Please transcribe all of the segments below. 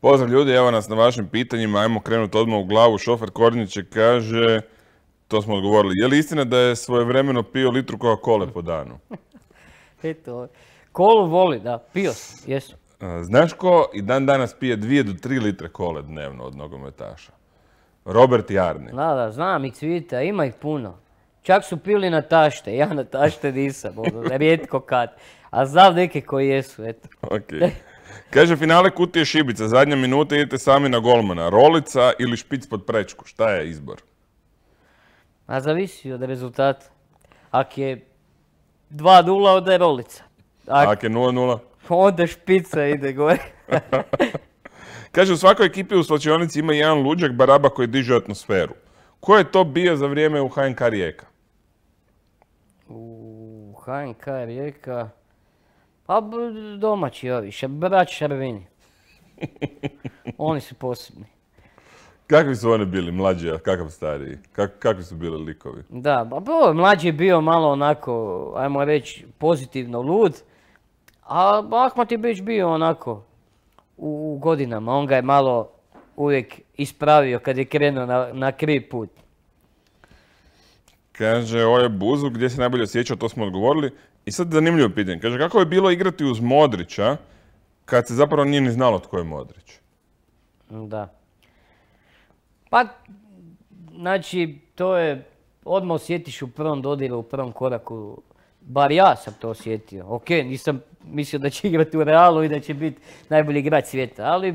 Pozdrav ljudi, evo nas na vašim pitanjima, ajmo krenuti odmah u glavu. Šofer Korniće kaže, to smo odgovorili, je li istina da je svojevremeno pio litru koja kole po danu? Eto, kolu voli, da, pio sam, jesu. Znaš ko i dan danas pije 2 do tri litre kole dnevno od nogometaša? Robert Jarni. Da, da, znam i Cvita, ima ih puno. Čak su pili na tašte, ja na tašte nisam, ono, rijetko kad. A znam neke koji jesu, eto. Kaže, finale kutije šibica, zadnja minuta idete sami na golmana. Rolica ili špic pod prečku, šta je izbor? A zavisi od rezultata. Ako je 2-0, onda je rolica. Ak, je 0-0? Onda špica ide gore. Kaže, u svakoj ekipi u slačionici ima jedan luđak baraba koji diže atmosferu. Ko je to bio za vrijeme u HNK Rijeka? U HNK Rijeka... Pa domaći ovi, brać Šarvini. Oni su posebni. Kakvi su oni bili, mlađi, a kakav stariji? kakvi su bili likovi? Da, pa ovaj mlađi je bio malo onako, ajmo reći, pozitivno lud. A Ahmat je bić bio onako u, godinama. On ga je malo uvijek ispravio kad je krenuo na, na krivi put. Kaže, ovo je Buzu, gdje se najbolje osjećao, to smo odgovorili. I sad zanimljivo pitanje. Kaže, kako je bilo igrati uz Modrića kad se zapravo nije ni znalo tko je Modrić? Da. Pa, znači, to je, odmah osjetiš u prvom dodiru, u prvom koraku. Bar ja sam to osjetio. Ok, nisam mislio da će igrati u Realu i da će biti najbolji igrač svijeta, ali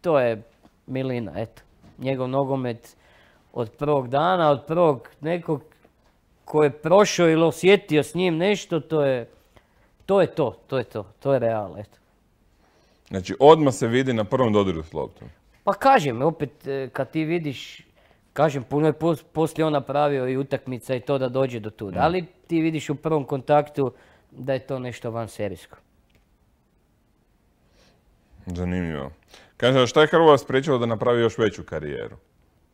to je Milina, eto. Njegov nogomet od prvog dana, od prvog nekog ko je prošao ili osjetio s njim nešto, to je to, je to, to je to, to je real, eto. Znači, odmah se vidi na prvom dodiru s loptom. Pa kažem, opet, e, kad ti vidiš, kažem, puno je poslije on napravio i utakmica i to da dođe do tuda. Ali ti vidiš u prvom kontaktu da je to nešto van serijsko. Zanimljivo. Kaže, šta je Hrvoja spriječilo da napravi još veću karijeru?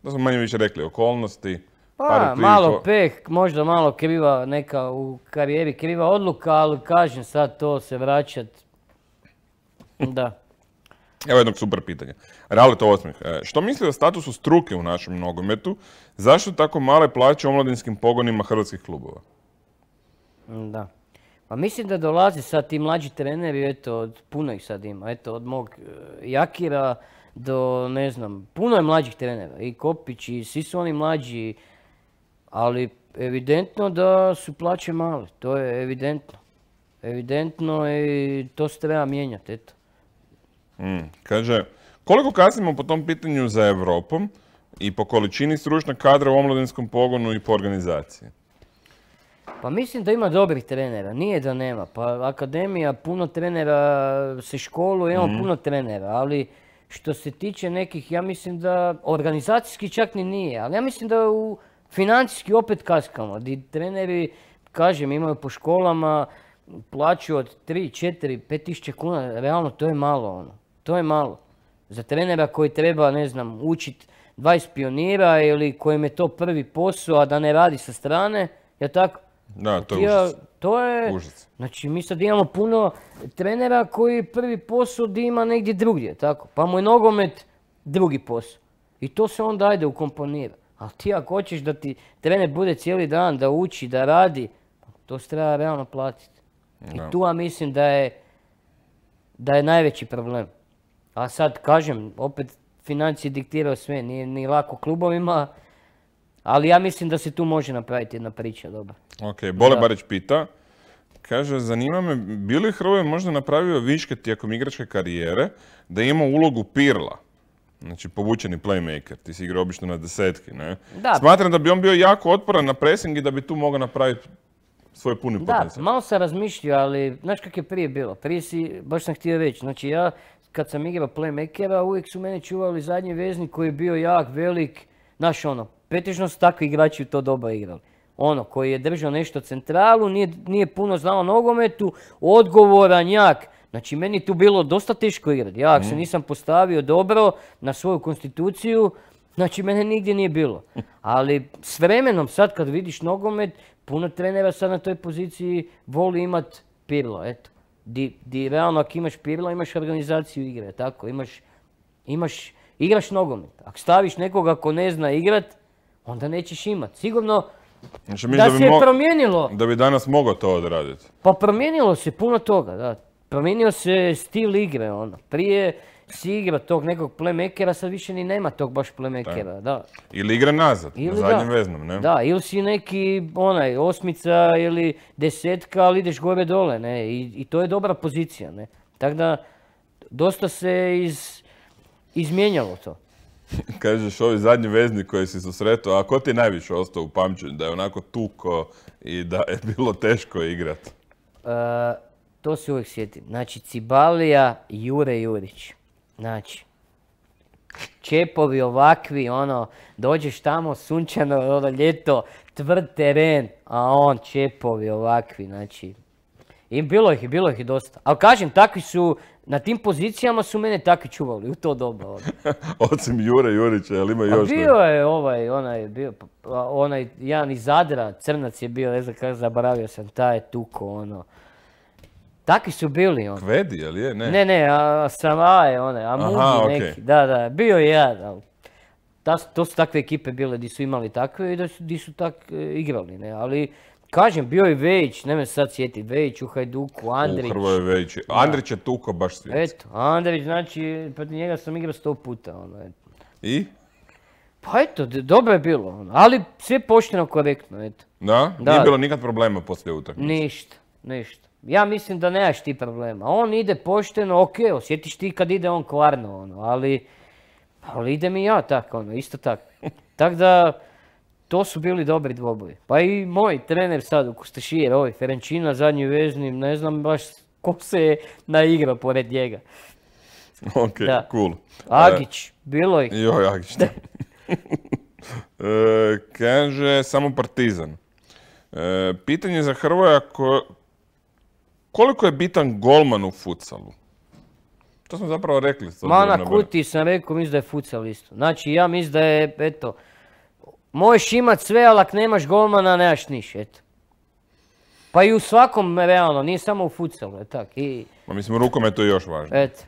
To smo manje više rekli, okolnosti, pa, malo peh, možda malo kriva neka u karijeri, kriva odluka, ali kažem sad to se vraćat. Da. Evo jednog super pitanja. Ralito Osmih, e, što misli o statusu struke u našem nogometu? Zašto tako male plaće omladinskim pogonima hrvatskih klubova? Da. Pa mislim da dolaze sad ti mlađi treneri, eto, od puno ih sad ima. Eto, od mog e, Jakira do, ne znam, puno je mlađih trenera. I Kopić i svi su oni mlađi ali evidentno da su plaće male, to je evidentno. Evidentno i to se treba mijenjati, eto. Mm, kaže, koliko kasnimo po tom pitanju za Europom i po količini stručnog kadra u omladinskom pogonu i po organizaciji? Pa mislim da ima dobrih trenera, nije da nema. Pa akademija, puno trenera se školu, imamo mhm. puno trenera, ali što se tiče nekih, ja mislim da organizacijski čak ni nije, ali ja mislim da u Financijski opet kaskamo, di treneri, kažem, imaju po školama plaću od 3, 4, 5 tisuća kuna, realno to je malo ono, to je malo. Za trenera koji treba, ne znam, učit 20 pionira ili kojem je to prvi posao, a da ne radi sa strane, je tako? Da, to je To je, znači mi sad imamo puno trenera koji prvi posao di ima negdje drugdje, tako? Pa mu je nogomet drugi posao. I to se onda ajde ukomponira. Ali ti ako hoćeš da ti trener bude cijeli dan, da uči, da radi, to se treba realno platiti. I tu ja mislim da je, da je najveći problem. A sad kažem, opet financije diktirao sve, nije ni lako klubovima, ali ja mislim da se tu može napraviti jedna priča dobra. Ok, Bole Barić pita, kaže, zanima me, bi li Hrvoje možda napravio viške tijekom igračke karijere da ima ulogu Pirla? Znači, povučeni playmaker, ti si igrao obično na desetki, ne? Da. Smatram da bi on bio jako otporan na pressing i da bi tu mogao napraviti svoj puni potencijal. Da, malo sam razmišljao, ali znaš kak je prije bilo? Prije si, baš sam htio reći, znači ja kad sam igrao playmakera, uvijek su mene čuvali zadnji veznik koji je bio jak, velik, znaš ono, pretežno su takvi igrači u to doba igrali. Ono, koji je držao nešto centralu, nije, nije puno znao nogometu, odgovoran, jak, Znači, meni tu bilo dosta teško igrati. Ja ako se mm. nisam postavio dobro na svoju konstituciju, znači mene nigdje nije bilo. Ali s vremenom sad kad vidiš nogomet, puno trenera sad na toj poziciji voli imat pirlo, eto. Di, realno ako imaš pirlo, imaš organizaciju igre, tako, imaš, imaš, igraš nogomet. Ako staviš nekoga ko ne zna igrat, onda nećeš imat. Sigurno, znači, da, se je promijenilo. Da bi danas mogao to odraditi. Pa promijenilo se puno toga, da. Promijenio se stil igre, ono. Prije si igra tog nekog playmakera, sad više ni nema tog baš playmakera, da. Ili igra nazad, ili na zadnjem veznom, ne? Da, ili si neki, onaj, osmica ili desetka, ali ideš gore dole, ne? I, to je dobra pozicija, ne? Tako da, dosta se iz, izmijenjalo to. Kažeš, ovi zadnji vezni koji si susretao, a ko ti je najviše ostao u pamćenju da je onako tuko i da je bilo teško igrat? E, to se uvijek sjetim. Znači, Cibalija Jure Jurić. Znači, čepovi ovakvi, ono, dođeš tamo, sunčano, ono, ljeto, tvrd teren, a on čepovi ovakvi, znači. I bilo ih, bilo ih dosta. Ali kažem, takvi su, na tim pozicijama su mene takvi čuvali, u to doba. Ono. Osim Jure Jurića, ali ima pa još? A bio je ovaj, onaj, bio, pa, onaj, jedan iz Zadra, crnac je bio, ne znam kako, zaboravio sam, taj je tuko, ono. Takvi su bili oni. Kvedi, jel je? Ne, ne, ne a, one, a neki. Da, da, bio je ja. to su takve ekipe bile di su imali takve i da su, di su tak e, igrali, ne, ali... Kažem, bio je Vejić, ne me sad sjeti, Vejić u Hajduku, Andrić. U Vejić. Andrić je tuko baš svijet. Eto, Andrić, znači, protiv njega sam igrao sto puta, ono, I? Pa eto, dobro je bilo, ono. ali sve pošteno, korektno, eto. Da? da? Nije bilo nikad problema poslije utakmice? Ništa, ništa ja mislim da nemaš ti problema. On ide pošteno, ok, osjetiš ti kad ide on kvarno, ono, ali, ali ide mi ja tako, ono, isto tako. Tako da, to su bili dobri dvoboji. Pa i moj trener sad u Kustašijer, ovaj Ferenčina, zadnji vezni, ne znam baš ko se je naigrao pored njega. Ok, cool. Agić, bilo je. Joj, Agić. E, kaže, samo Partizan. E, pitanje za Hrvoja ko, koliko je bitan golman u futsalu? To smo zapravo rekli. Ma na kuti sam rekao, mislim da je futsal isto. Znači ja mislim da je, eto, možeš imat sve, ali ako nemaš golmana, nemaš niš, eto. Pa i u svakom, realno, nije samo u futsalu, je tak. I... Ma mislim, rukom je to još važno. Eto.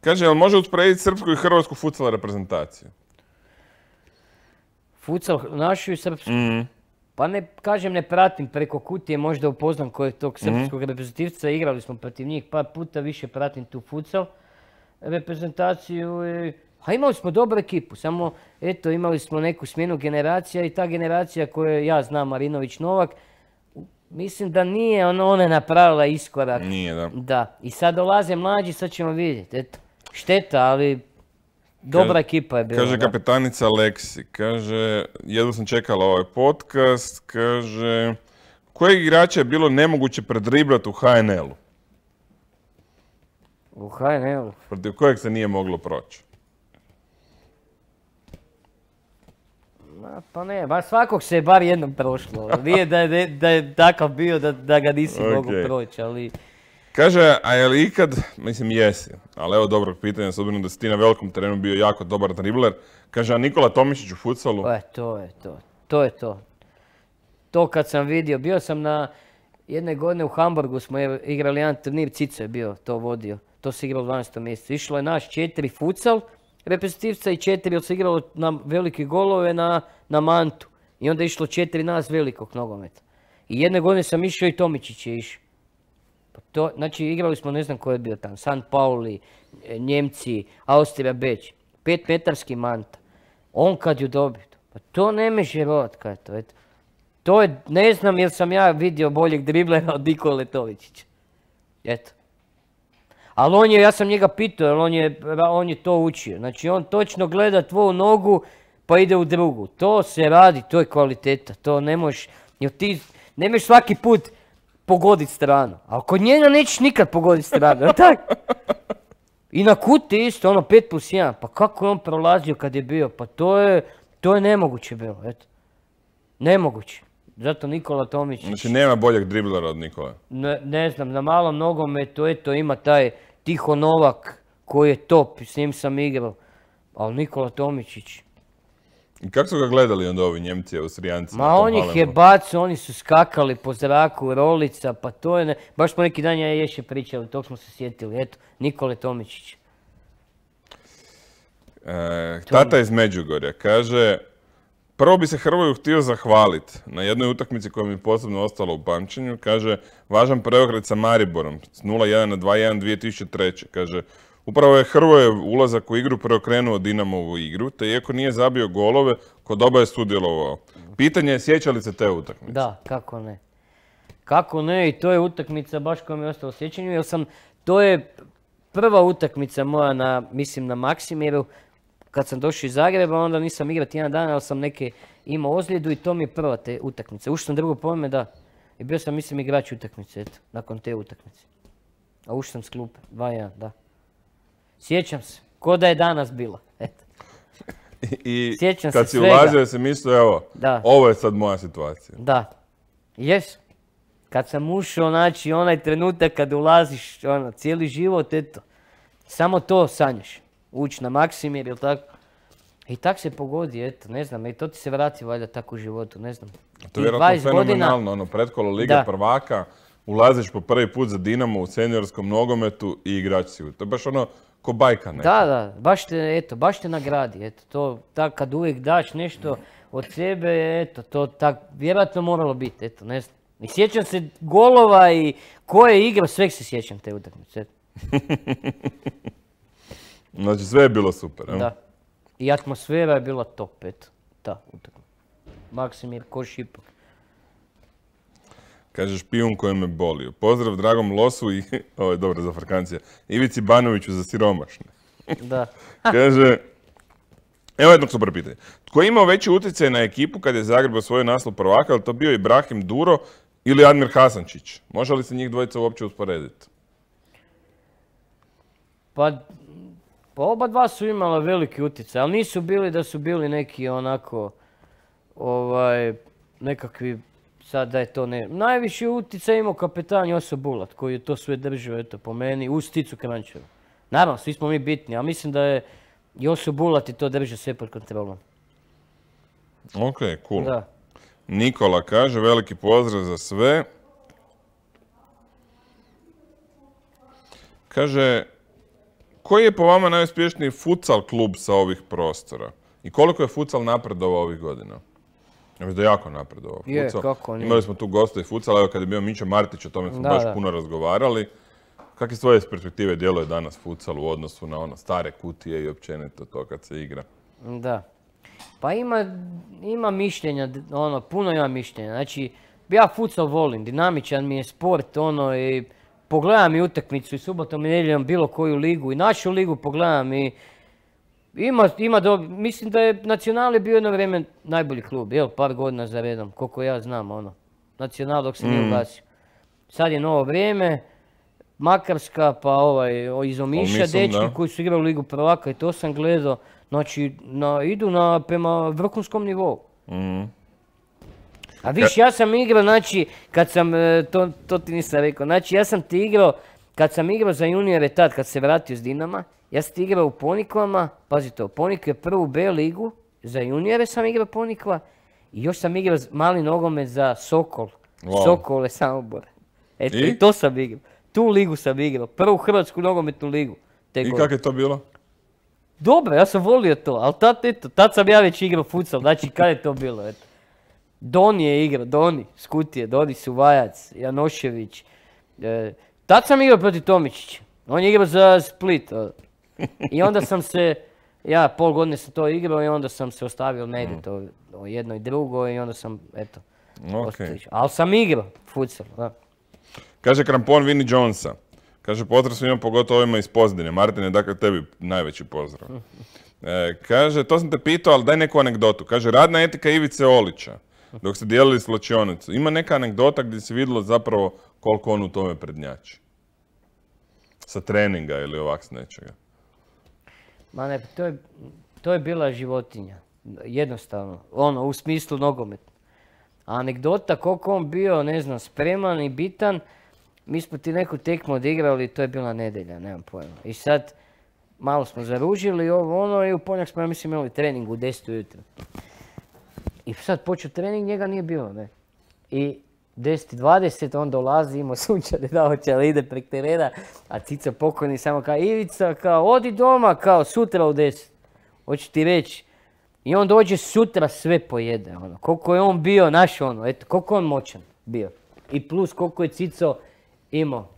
Kaže, jel može usporediti srpsku i hrvatsku futsal reprezentaciju? Futsal našu i srpsku? Mhm. Pa ne, kažem ne pratim preko kutije, možda upoznam kojeg tog mhm. srpskog reprezentativca, igrali smo protiv njih par puta, više pratim tu futsal reprezentaciju. A imali smo dobru ekipu, samo eto imali smo neku smjenu generacija i ta generacija koju ja znam, Marinović Novak, mislim da nije ona, ona napravila iskorak. Nije, da. Da, i sad dolaze mlađi, sad ćemo vidjeti, eto. Šteta, ali Dobra ekipa je bila. Kaže kapetanica Lexi, kaže, jedva sam čekala ovaj podcast, kaže, kojeg igrača je bilo nemoguće predribrati u HNL-u? U HNL-u? Protiv kojeg se nije moglo proći? Pa ne, svakog se je bar jednom prošlo. Nije da je, da je takav bio da, da ga nisi mogao mogu proći, ali... Kaže, a je li ikad, mislim jesi, ali evo dobro, pitanje, s obzirom da si ti na velikom terenu bio jako dobar dribler. Kaže, a Nikola Tomišić u futsalu? E, to je to, to je to. To kad sam vidio, bio sam na jedne godine u Hamburgu, smo igrali jedan turnir, Cico je bio, to vodio. To se igralo u 12. mjesecu. Išlo je naš četiri futsal, reprezentativca i četiri se igralo na velike golove na, na mantu. I onda je išlo četiri nas velikog nogometa. I jedne godine sam išao i Tomičić je išao. Pa to, znači igrali smo, ne znam ko je bio tam, San Pauli, e, Njemci, Austrija, beć. Pet metarski manta. On kad ju dobi, pa to ne može kad to, eto. To je, ne znam jer sam ja vidio boljeg driblera od Nikole Letovićića, Eto. Ali on je, ja sam njega pitao, jer on je, on je to učio. Znači on točno gleda tvoju nogu pa ide u drugu. To se radi, to je kvaliteta, to ne možeš, jer ti svaki put pogoditi stranu. A kod njega nećeš nikad pogoditi stranu, jel tak? I na kuti isto, ono 5 plus 1. Pa kako je on prolazio kad je bio? Pa to je, to je nemoguće bilo, eto. Nemoguće. Zato Nikola Tomić... Znači nema boljeg driblera od Nikola? Ne, ne znam, na malom nogometu, eto, ima taj Tiho Novak koji je top, s njim sam igrao. Ali Nikola Tomičić... I kako su ga gledali onda ovi Njemci, Austrijanci? Ma on ih je bacio, oni su skakali po zraku, rolica, pa to je... Ne... Baš smo neki dan ja ješće pričali, tog smo se sjetili. Eto, Nikole Tomičić. E, tata iz Međugorja kaže, prvo bi se Hrvoju htio zahvaliti na jednoj utakmici koja mi je posebno ostala u pamćenju. Kaže, važan preokret sa Mariborom, s 0-1 na 2-1 2003. Kaže, Upravo je Hrvoje ulazak u igru preokrenuo Dinamovu igru, te iako nije zabio golove, kod oba je sudjelovao. Pitanje je sjeća li se te utakmice? Da, kako ne. Kako ne, i to je utakmica baš koja mi je ostala u jer sam, to je prva utakmica moja na, mislim, na Maksimiru, kad sam došao iz Zagreba, onda nisam igrao jedan dan, ali sam neke imao ozljedu i to mi je prva te utakmice. Ušao sam drugo pome, da. I bio sam, mislim, igrač utakmice, eto, nakon te utakmice. A ušao sam s klupe, 2 da. Sjećam se. Ko da je danas bilo. Eto. I Sjećam kad se si ulazio si mislio, evo, ovo je sad moja situacija. Da. Jes. Kad sam ušao, znači, onaj trenutak kad ulaziš, ono, cijeli život, eto. Samo to sanješ. Ući na Maksimir ili tako. I tak se pogodi, eto, ne znam, i to ti se vrati valjda tako u životu, ne znam. To je vjerojatno fenomenalno, godina... ono, pretkolo Liga da. prvaka, ulaziš po prvi put za Dinamo u seniorskom nogometu i igrač si u to. Baš ono, ko bajka neka. Da, da, baš te, eto, baš te nagradi, eto, to, tak kad uvijek daš nešto od sebe, eto, to tak, vjerojatno moralo biti, eto, ne znam. I sjećam se golova i koje je igrao, sveg se sjećam te utakmice. znači sve je bilo super, evo? Da. I atmosfera je bila top, eto, ta utakmica. Maksimir Košipak. Kažeš špijun koji me bolio. Pozdrav dragom Losu i, ovo je dobro za Farkancija, Ivici Banoviću za siromašne. Da. Kaže, evo jednog super pitanje. Tko je imao veći utjecaj na ekipu kad je Zagreb osvojio naslov prvaka, ali to bio i Brahim Duro ili Admir Hasančić? Može li se njih dvojica uopće usporediti? Pa, pa oba dva su imala veliki utjecaj, ali nisu bili da su bili neki onako ovaj, nekakvi Sad da je to ne... Najviše utjeca imao kapetan Josip Bulat koji je to sve držao, eto, po meni, uz Ticu Krančeva. Naravno, svi smo mi bitni, a mislim da je Josip Bulat i to držao sve pod kontrolom. Ok, cool. Nikola kaže, veliki pozdrav za sve. Kaže, koji je po vama najuspješniji futsal klub sa ovih prostora? I koliko je futsal napredovao ovih godina? Ja mislim da jako napredovao ovo. Imali smo tu gosta i futsal, evo kad je bio Mićo Martić, o tome smo baš puno razgovarali. Kakve svoje perspektive djeluje danas futsal u odnosu na ono stare kutije i općenito to kad se igra? Da. Pa ima, mišljenja, ono, puno ima mišljenja. Znači, ja futsal volim, dinamičan mi je sport, ono, i pogledam i utakmicu i subotom i nedjeljom bilo koju ligu i našu ligu pogledam i ima, do... mislim da je Nacional je bio jedno vrijeme najbolji klub, jel, par godina za redom, koliko ja znam, ono. Nacional dok se nije mm. ugasio. Sad je novo vrijeme, Makarska pa ovaj, iz Omiša pa dečki koji su igrali Ligu prvaka i to sam gledao. Znači, na, idu na, prema vrhunskom nivou. Mm. A viš, ja sam igrao, znači, kad sam, e, to, to ti nisam rekao, znači ja sam ti igrao, kad sam igrao za juniore tad, kad se vratio s Dinama, ja sam igrao u ponikvama, pazite, u je prvu B ligu, za juniore sam igrao Ponikla i još sam igrao mali nogomet za Sokol. Sokole Samobore. Eto, I? to sam igrao. Tu ligu sam igrao, prvu hrvatsku nogometnu ligu. Te I kako je to bilo? Dobro, ja sam volio to, ali tad, eto, tad sam ja već igrao futsal, znači kad je to bilo, eto. Doni je igrao, Doni, Skutije, Doni Suvajac, Janošević. E, tad sam igrao protiv Tomičića. On je igrao za Split. I onda sam se, ja pol godine sam to igrao i onda sam se ostavio, ne mm. to o jedno i drugo i onda sam, eto, okay. Ali sam igrao futsal, da. Kaže krampon vini Jonesa. Kaže pozdrav svima, pogotovo ovima iz Pozdine. Martine, dakle tebi najveći pozdrav. E, kaže, to sam te pitao, ali daj neku anegdotu. Kaže, radna etika Ivice Olića, dok ste dijelili slačionicu. Ima neka anegdota gdje se vidjelo zapravo koliko on u tome prednjači? Sa treninga ili ovak s nečega? Ma ne, to je, to je bila životinja. Jednostavno. Ono, u smislu nogomet. Anegdota koliko on bio, ne znam, spreman i bitan. Mi smo ti neku tekmu odigrali, to je bila nedelja, nemam pojma. I sad, malo smo zaružili ovo ono i u ponjak smo, ja mislim, imali trening u 10 ujutro. I sad počeo trening, njega nije bilo, ne. I 10.20, on dolazi, imao sunčane naoče, ali ide prek terena, a cica pokojni samo kao, Ivica, kao, odi doma, kao, sutra u 10. Hoću ti reći, i on dođe sutra sve pojede, ono, koliko je on bio, naš ono, eto, koliko je on moćan bio. I plus koliko je cico imao.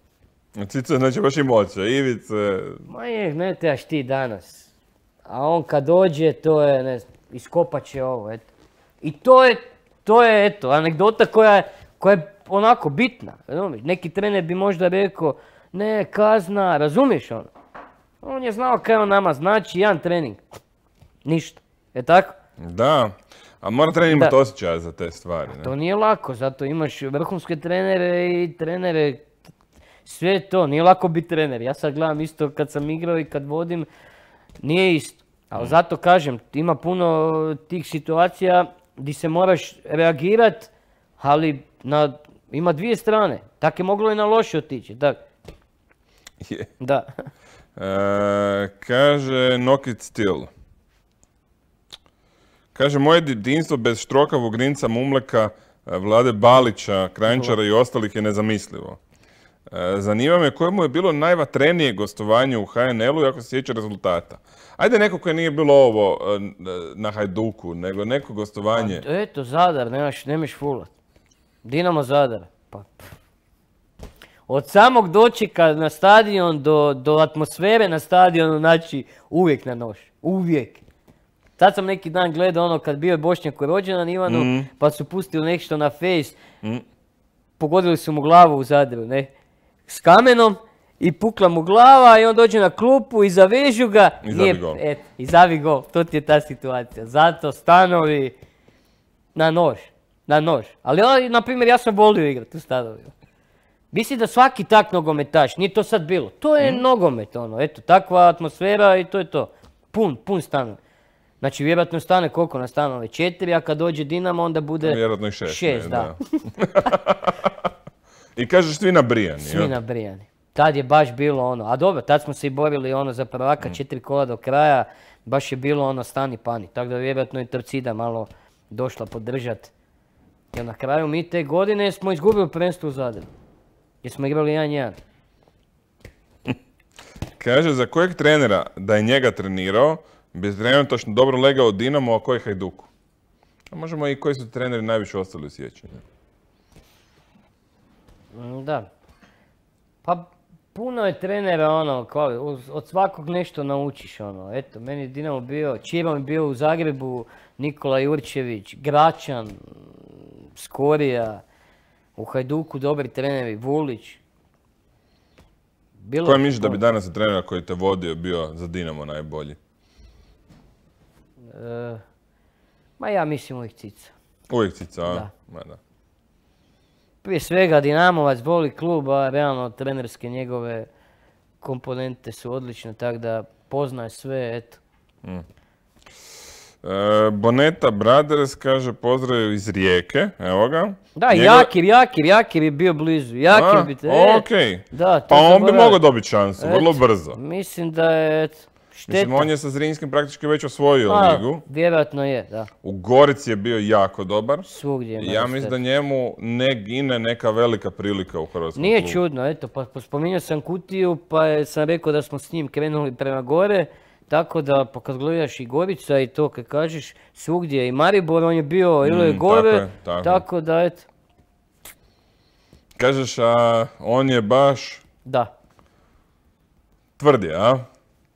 Cico znači baš i moća, Ivice. Ma je, ne trebaš ti danas. A on kad dođe, to je, ne znam, iskopat će ovo, eto. I to je, to je, eto, anegdota koja je koja je onako bitna. Neki trener bi možda rekao, ne, kazna, razumiješ ono. On je znao kaj on nama znači, jedan trening. Ništa, je tako? Da, a mora trener imati osjećaj za te stvari. To nije lako, zato imaš vrhunske trenere i trenere, sve to, nije lako biti trener. Ja sad gledam isto kad sam igrao i kad vodim, nije isto. Ali mm. zato kažem, ima puno tih situacija gdje se moraš reagirati, ali na, ima dvije strane. Tako je moglo i na loše otići. da Da. E, kaže nokit Still. Kaže, moje didinstvo bez Štroka, grinca Mumleka, e, Vlade Balića, Krančara i ostalih je nezamislivo. E, zanima me koje mu je bilo najvatrenije gostovanje u HNL-u, ako se sjeća rezultata. Ajde neko koje nije bilo ovo na Hajduku, nego neko gostovanje. eto, Zadar, nemaš, nemaš fulat. Dinamo Zadar. Pa Od samog dočeka na stadion do, atmosfere na stadionu, znači uvijek na nož. Uvijek. Sad sam neki dan gledao ono kad bio je Bošnjak na Ivanu, mm. pa su pustili nešto na face. Mm. Pogodili su mu glavu u Zadru, ne? S kamenom i pukla mu glava i on dođe na klupu i zavežu ga. I zavi I zavi gol. To ti je ta situacija. Zato stanovi na nož na nož. Ali, na primjer, ja sam volio igrati u stadovima. Mislim da svaki tak nogometaš, nije to sad bilo. To je mhm. nogomet, ono, eto, takva atmosfera i to je to. Pun, pun stan. Znači, vjerojatno stane koliko na stanove? Četiri, a kad dođe Dinamo, onda bude... Vjerojatno i šest. Šest, da. I kažeš svi nabrijani. Svi na Tad je baš bilo ono, a dobro, tad smo se i borili ono za prvaka, mhm. četiri kola do kraja, baš je bilo ono stani pani, tako da vjerojatno i Torcida malo došla podržati jer na kraju mi te godine smo izgubili prvenstvo u Zadru. Jer smo igrali 1-1. Kaže, za kojeg trenera da je njega trenirao, bi trenutačno dobro legao Dinamo, a koji Hajduku? A pa možemo i koji su treneri najviše ostali u sjećanju. Mm, da. Pa puno je trenera ono, od svakog nešto naučiš ono. Eto, meni je Dinamo bio, Čiro je bio u Zagrebu, Nikola Jurčević, Gračan, Skorija, u Hajduku dobri treneri, Vulić. Bilo Koja misliš da bi danas trener koji te vodio bio za Dinamo najbolji? E, ma ja mislim uvijek Cica. Uvijek Cica, Da. Prije svega Dinamovac voli klub, a realno trenerske njegove komponente su odlične, tako da poznaje sve, eto. Mm. E, Boneta Brothers kaže pozdrav iz Rijeke, evo ga. Da, Jakir, Jakir, Jakir je bio blizu. Jakir A, bi te... E, da, pa on bi mogao dobiti šansu, vrlo brzo. Mislim da je... Mislim, on je sa Zrinskim praktički već osvojio ligu. Vjerojatno je, da. U Gorici je bio jako dobar. Svugdje Ja mislim da njemu ne gine neka velika prilika u Hrvatskom Nije čudno, eto, pa, pa spominjao sam Kutiju, pa sam rekao da smo s njim krenuli prema gore. Tako da, pa kad gledaš i Gorica i to kad kažeš svugdje i Maribor, on je bio ili je mm, gore, tako, da eto. Kažeš, a on je baš... Da. Tvrdi, a?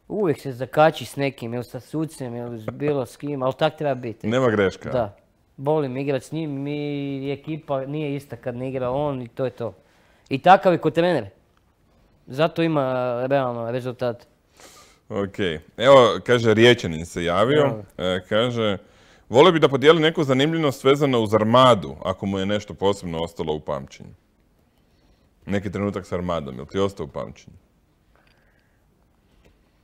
Uvijek se zakači s nekim, ili sa sucem, ili bilo s kim, ali tak treba biti. Nema greška. Da. Bolim igrat s njim i ekipa nije ista kad ne igra on i to je to. I takav je ko trener. Zato ima realno rezultat. Ok, evo kaže Riječanin se javio, e, kaže Volio bi da podijeli neku zanimljivost vezano uz Armadu, ako mu je nešto posebno ostalo u pamćenju. Neki trenutak s Armadom, jel ti ostao u pamćenju?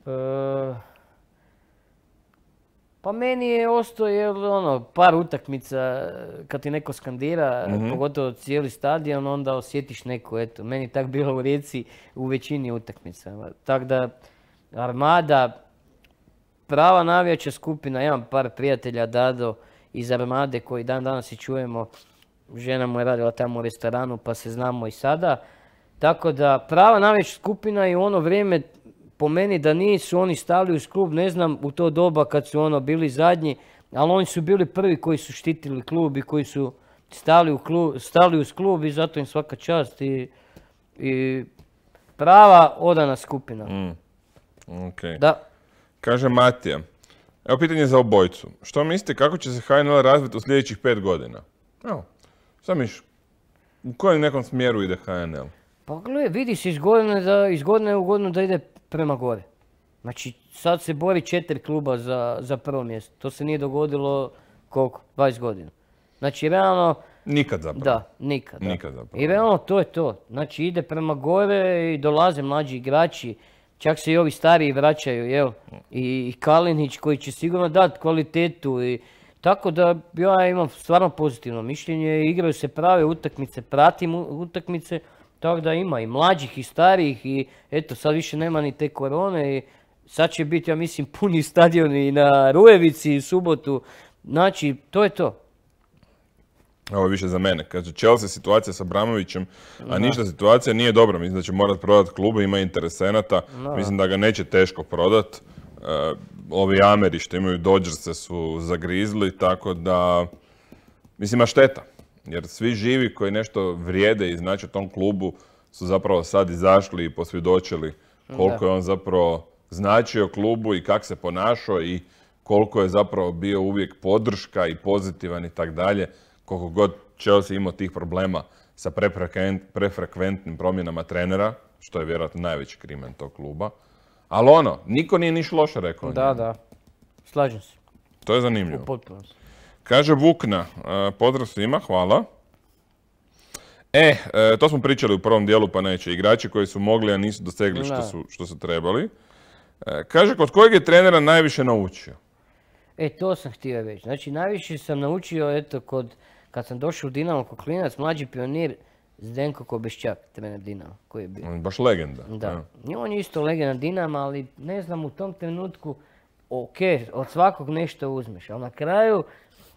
E, pa meni je ostao ono, par utakmica e, kad ti neko skandira, mhm. pogotovo cijeli stadion, onda osjetiš neku, eto, meni tak bilo u Rijeci u većini utakmica. Tako da, Armada, prava navijača skupina, imam par prijatelja Dado iz Armade koji dan danas i čujemo. Žena mu je radila tamo u restoranu pa se znamo i sada. Tako da prava navijača skupina i u ono vrijeme po meni da nisu oni stali uz klub, ne znam u to doba kad su ono bili zadnji, ali oni su bili prvi koji su štitili klub i koji su stali, uz klub i zato im svaka čast i, prava odana skupina. Mm. Okay. Da. Kaže Matija. Evo pitanje za obojcu, Što mislite kako će se HNL razviti u sljedećih pet godina? Evo, šta miš? U kojem nekom smjeru ide HNL? Pa gledaj, se iz godine, iz godine u godinu da ide prema gore. Znači, sad se bori četiri kluba za, prvo mjesto. To se nije dogodilo koliko? 20 godina. Znači, realno... Nikad zapravo. Da, nikad. Nikad zapravo. I realno to je to. Znači, ide prema gore i dolaze mlađi igrači. Čak se i ovi stariji vraćaju, jel? I Kalinić koji će sigurno dati kvalitetu i... Tako da ja imam stvarno pozitivno mišljenje, igraju se prave utakmice, pratim utakmice, tako da ima i mlađih i starijih i eto sad više nema ni te korone i sad će biti ja mislim puni stadion i na Rujevici i subotu, znači to je to. Ovo je više za mene. Kaže, Chelsea situacija sa Bramovićem, a ništa situacija nije dobra. Mislim da će morat prodat klubu ima interesenata. Mislim da ga neće teško prodat. E, ovi Ameri što imaju dođerce, su zagrizli, tako da... Mislim, a šteta. Jer svi živi koji nešto vrijede i znači u tom klubu su zapravo sad izašli i posvjedočili koliko je on zapravo značio klubu i kak se ponašao i koliko je zapravo bio uvijek podrška i pozitivan i tak dalje koliko god Chelsea imao tih problema sa prefrekventnim promjenama trenera, što je vjerojatno najveći krimen tog kluba. Ali ono, niko nije niš loše rekao. Da, da. Slažem se. To je zanimljivo. Kaže Vukna, e, pozdrav svima, hvala. E, e, to smo pričali u prvom dijelu, pa neće. Igrači koji su mogli, a nisu dosegli što su, što su trebali. E, kaže, kod kojeg je trenera najviše naučio? E, to sam htio reći. Znači, najviše sam naučio, eto, kod kad sam došao u Dinamo kao klinac, mlađi pionir Zdenko Kobešćak, trener Dinamo, koji je bio. On je baš legenda. Da. on je isto legenda Dinama, ali ne znam u tom trenutku, ok, od svakog nešto uzmeš, ali na kraju,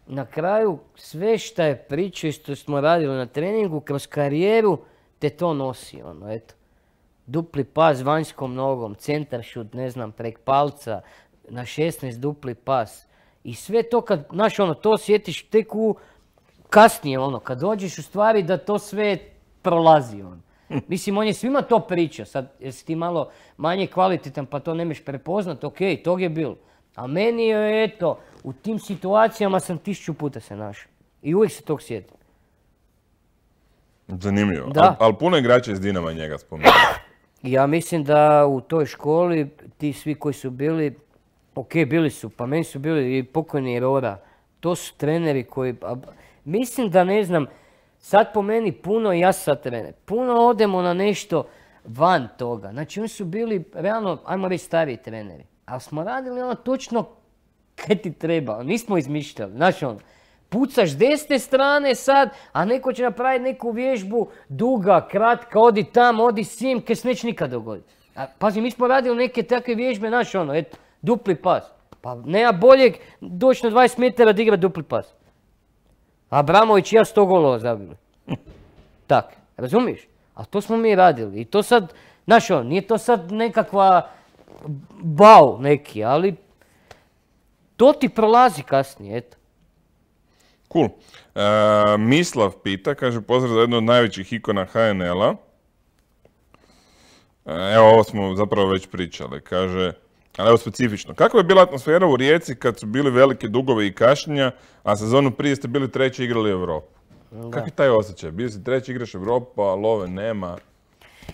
na kraju sve što je pričao i što smo radili na treningu, kroz karijeru te to nosi, ono, eto. Dupli pas vanjskom nogom, centar šut, ne znam, prek palca, na 16 dupli pas. I sve to kad, znaš ono, to sjetiš tek u kasnije, ono, kad dođeš u stvari da to sve prolazi on. Hm. Mislim, on je svima to pričao, sad jesi ti malo manje kvalitetan pa to nećeš prepoznat, ok, tog je bilo. A meni je, eto, u tim situacijama sam tisuću puta se našao. I uvijek se tog sjetim. Zanimljivo. Ali al puno igrača iz Dinama njega spominjaju. Ja mislim da u toj školi ti svi koji su bili, ok, bili su, pa meni su bili i pokojni Rora. To su treneri koji, Mislim da ne znam, sad po meni puno, ja sad mene, puno odemo na nešto van toga. Znači oni su bili, realno, ajmo reći stariji treneri. Ali smo radili ono točno kaj ti treba, nismo izmišljali. Znači ono, pucaš desne strane sad, a neko će napraviti neku vježbu, duga, kratka, odi tam, odi sim, kaj se neće nikad dogoditi. pazi, mi smo radili neke takve vježbe, znači ono, eto, dupli pas. Pa nema boljeg doći na 20 metara da igra dupli pas. Abramović i ja sto golova zabili. Tak, razumiješ? A to smo mi radili. I to sad, znaš on, nije to sad nekakva bau neki, ali to ti prolazi kasnije, eto. Cool. E, Mislav pita, kaže pozdrav za jednu od najvećih ikona HNL-a. E, evo, ovo smo zapravo već pričali. Kaže, ali evo specifično. Kakva je bila atmosfera u Rijeci kad su bili velike dugove i kašnjenja, a sezonu prije ste bili treći igrali Europu? Kakav je taj osjećaj? Bili si treći igraš a love nema.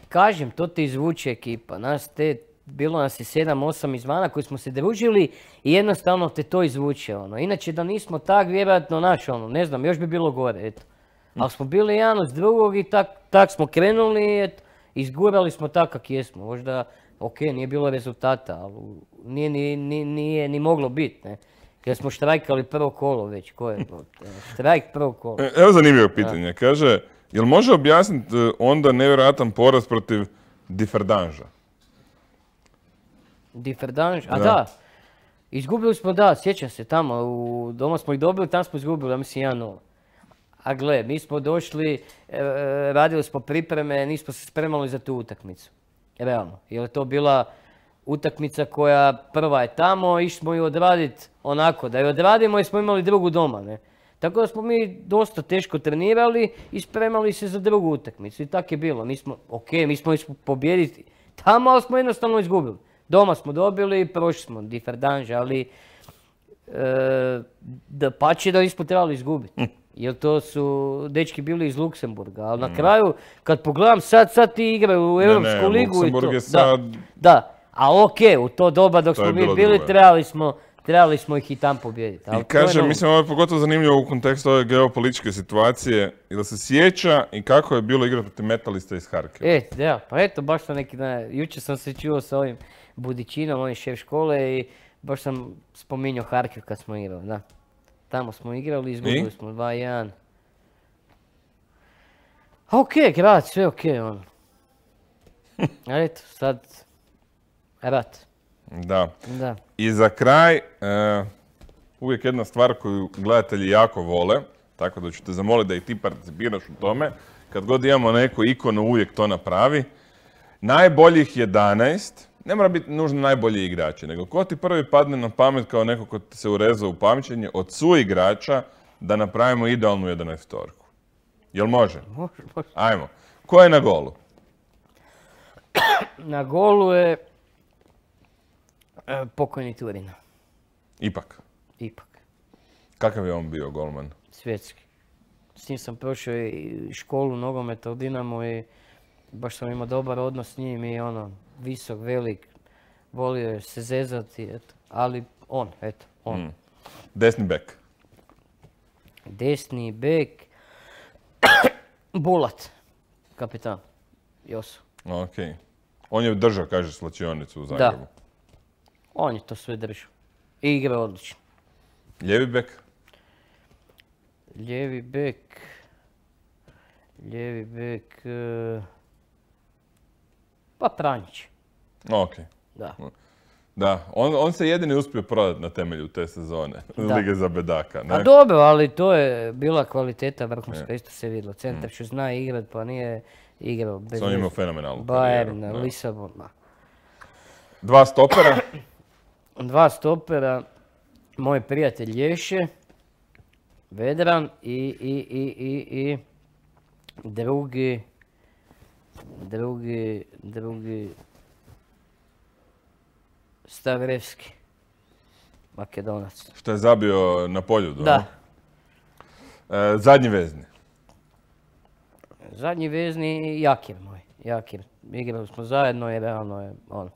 Kažem, to te izvuče ekipa. Nas te, bilo nas je 7-8 izvana koji smo se družili i jednostavno te to izvuče. Ono. Inače da nismo tak, vjerojatno naš, ono, ne znam, još bi bilo gore. Eto. Hm. Ali smo bili jedan od drugog i tak, smo krenuli, eto, izgurali smo tak kak jesmo. Možda Ok, nije bilo rezultata, ali nije, nije, nije ni moglo biti, ne? Jer smo štrajkali prvo kolo već, ko je Štrajk prvo kolo. E, evo zanimljivo pitanje, kaže, jel može objasniti e, onda nevjerojatan poraz protiv Diferdanža? Diferdanž, a da. Izgubili smo, da, sjećam se tamo, u doma smo ih dobili, tamo smo izgubili, ja mislim 1-0. A gle, mi smo došli, e, radili smo pripreme, nismo se spremali za tu utakmicu. Realno. Jer je to bila utakmica koja prva je tamo, išli smo ju odraditi onako. Da ju odradimo jer smo imali drugu doma. Ne? Tako da smo mi dosta teško trenirali i spremali se za drugu utakmicu. I tako je bilo. Mi smo, ok, mi smo išli pobjediti tamo, ali smo jednostavno izgubili. Doma smo dobili, prošli smo diferdanže, ali e, da pače da nismo trebali izgubiti. Hm jer to su dečki bili iz Luksemburga, ali na mm. kraju kad pogledam sad, sad ti igraju u Europsku ligu i to. Je sad... Da, a ok, u to doba dok smo mi bili trebali smo trebali smo ih i tam pobijediti. I kažem, mislim, ovo je pogotovo zanimljivo u kontekstu ove geopolitičke situacije, da se sjeća i kako je bilo igrati metalista iz Harke. E, da, pa eto, baš sam neki dan, jučer sam se čuo sa ovim budičinom, on je šef škole i baš sam spominjao Harkiv kad smo igrali, da. Tamo smo igrali, izgubili smo 2-1. A okej, grad, sve okej, ono. eto, sad... Rat. Da. da. I za kraj, e, uvijek jedna stvar koju gledatelji jako vole, tako da ću te zamoliti da i ti participiraš u tome. Kad god imamo neku ikonu, uvijek to napravi. Najboljih 11 ne mora biti nužno najbolji igrači, nego ko ti prvi padne na pamet kao neko ko se urezao u pamćenje od su igrača da napravimo idealnu 11 torku. Jel može? Može, može. Ajmo. Ko je na golu? Na golu je e, pokojni Turina. Ipak? Ipak. Kakav je on bio golman? Svjetski. S njim sam prošao i školu nogometa u Dinamo i baš sam imao dobar odnos s njim i ono, visok, velik, volio je se zezati, eto. ali on, eto, on. Mm. Desni bek. Desni bek, Bulat, kapitan, Josu. Ok. On je držao, kaže, slačionicu u Zagrebu. On je to sve držao. I igra odlično. Ljevi bek? Ljevi bek... Ljevi bek... Eh, pa Pranjić. Ok. Da. Da, on, on se jedini uspio prodati na temelju te sezone da. Lige za bedaka. Ne? A dobro, ali to je bila kvaliteta vrhunska, isto se vidjelo. Mm. Centar što zna igrat, pa nije igrao bez... On imao fenomenalnu Bayern, Lisabon, Dva stopera? Dva stopera, moj prijatelj Ješe, Vedran i, i, i, i, i drugi drugi, drugi Stavrevski, Makedonac. Što je zabio na polju, do? Da. E, zadnji vezni. Zadnji vezni Jakir moj, Jakir. Igrali smo zajedno i realno je ono.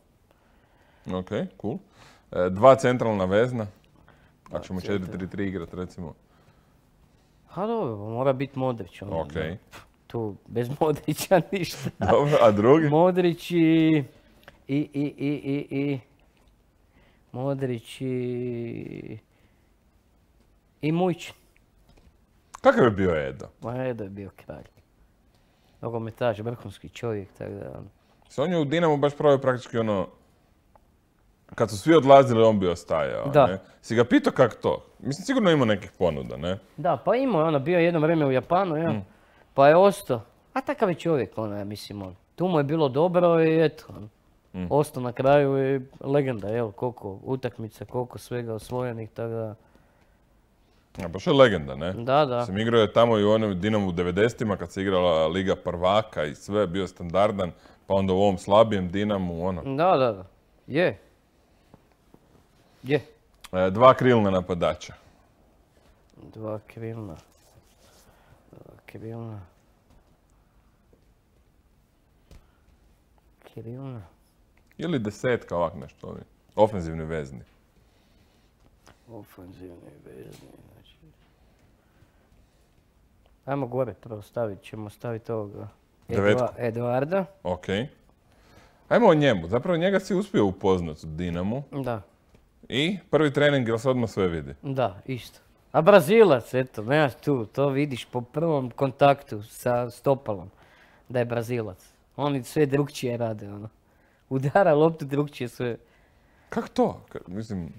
Ok, cool. E, dva centralna vezna. Pa ćemo 4-3-3 igrat recimo. Ha pa dobro, mora biti Modrić. Ono, ok tu bez Modrića ništa. Dobro, a drugi? Modrić i... i, i, i, i, Modrić i... I Kakav je bio Edo? Ma pa Edo je bio kralj. Nogometaš, vrhunski čovjek, tako da... Ono. on je u Dinamo baš pravio praktički ono... Kad su svi odlazili, on bi ostajao. Da. Si ga pitao kako to? Mislim, sigurno imao nekih ponuda, ne? Da, pa imao je ono, bio jedno vrijeme u Japanu, ja. Pa je ostao. A takav je čovjek, ono, ja mislim, on. Tu mu je bilo dobro i eto, on. Mm. Ostao na kraju je legenda, jel, koliko utakmica, koliko svega osvojenih, tako da... A baš je legenda, ne? Da, da. Sam igrao je tamo i u onom Dinamu 90-ima kad se igrala Liga prvaka i sve, bio standardan, pa onda u ovom slabijem Dinamu, ono. Da, da, da. Je. Je. E, dva krilna napadača. Dva krilna. Kebilna. una... Ili desetka ovak nešto, ovi, Ofenzivni vezni. Ofenzivni vezni, znači. Ajmo gore prvo stavit, ćemo staviti ovoga. Devetku. Eduarda. Ok. Ajmo o njemu. Zapravo njega si uspio upoznat u Dinamu. Da. I prvi trening, jel se odmah sve vidi? Da, isto. A Brazilac, eto, nemaš tu, to vidiš po prvom kontaktu sa stopalom da je Brazilac. Oni sve drugčije rade, ono. Udara loptu drugčije sve. Kako to? Mislim...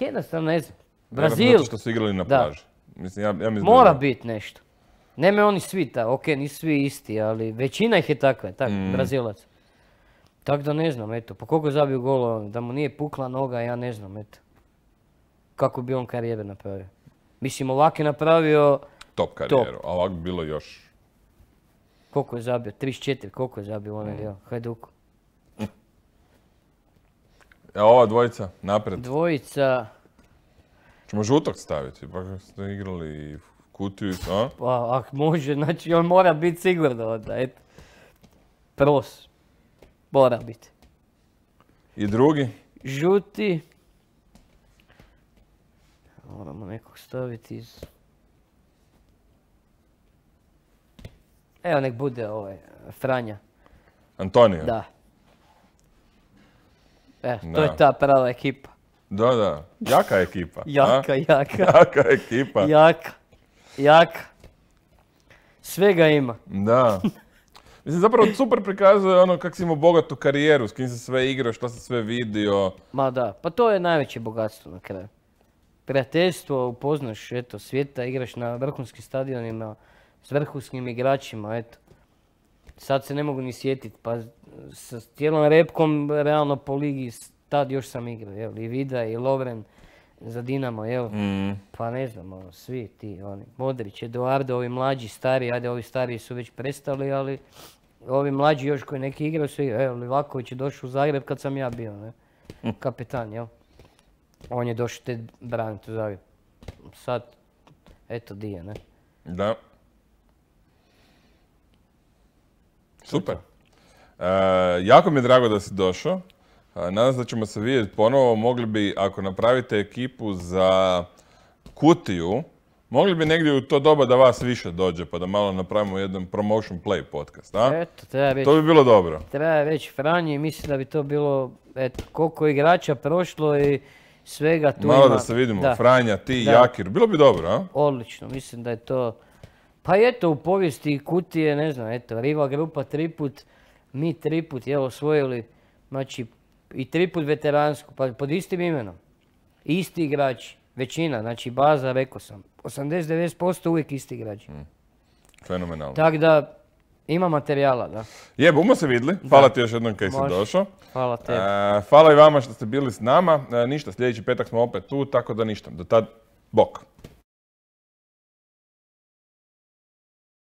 mislim... sam, ne znam. Brazil. Zato što su igrali na plaži. Mislim, ja, Mora bit biti nešto. Nema oni svi ta, ok, nisu svi isti, ali većina ih je takva, mm. tak, Brazilac. Tako da ne znam, eto, po pa koliko je zabio da mu nije pukla noga, ja ne znam, eto kako bi on karijere napravio. Mislim, ovak je napravio... Top karijeru, a ovak bi bilo još... Koliko je zabio? 34, koliko je zabio onaj, mm. Hajduko. ova dvojica, napred. Dvojica... Čemo žutok staviti, pa ste igrali kutiju a? Pa, ah, može, znači on mora biti sigurno onda, eto. Pros. Mora biti. I drugi? Žuti. Moramo nekog staviti iz... Evo nek bude ovaj, Franja. Antonio? Da. E, to je ta prava ekipa. Da, da. Jaka ekipa. jaka, jaka. Jaka ekipa. Jaka. Jaka. Svega ima. Da. Mislim, zapravo super prikazuje ono kak si imao bogatu karijeru, s kim se sve igrao, što se sve vidio. Ma da, pa to je najveće bogatstvo na kraju prijateljstvo, upoznaš eto, svijeta, igraš na vrhunskim stadionima s vrhunskim igračima, eto. Sad se ne mogu ni sjetiti, pa sa cijelom repkom realno po ligi tad još sam igrao, jel, i Vida i Lovren za Dinamo, jel, mm. pa ne znam, ono, svi ti, oni, Modrić, Eduardo, ovi mlađi, stari, ajde, ovi stariji su već prestali, ali ovi mlađi još koji neki igraju su igrali, evo, Livaković je došao u Zagreb kad sam ja bio, ne, hm. kapetan, jel on je došao te braniti u Zagreb. Sad, eto di je, ne? Da. Super. E, jako mi je drago da si došao. E, nadam se da ćemo se vidjeti ponovo. Mogli bi, ako napravite ekipu za kutiju, mogli bi negdje u to doba da vas više dođe, pa da malo napravimo jedan promotion play podcast, a? Eto, treba To bi bilo dobro. Treba reći Franji, mislim da bi to bilo, eto, koliko igrača prošlo i svega tu Malo ima. da se vidimo, Franja, ti, Jakir, bilo bi dobro, a? Odlično, mislim da je to... Pa eto, u povijesti kutije, ne znam, eto, Riva grupa triput, mi put je osvojili, znači, i put veteransku, pa pod istim imenom. Isti igrači, većina, znači baza, rekao sam, 80-90% uvijek isti igrači. Mm. Fenomenalno. Tako da, ima materijala, da. Je, bumo se vidjeli. Hvala ti još jednom kaj si došao. Hvala ti. E, hvala i vama što ste bili s nama. E, ništa, sljedeći petak smo opet tu, tako da ništa. Do tad, bok.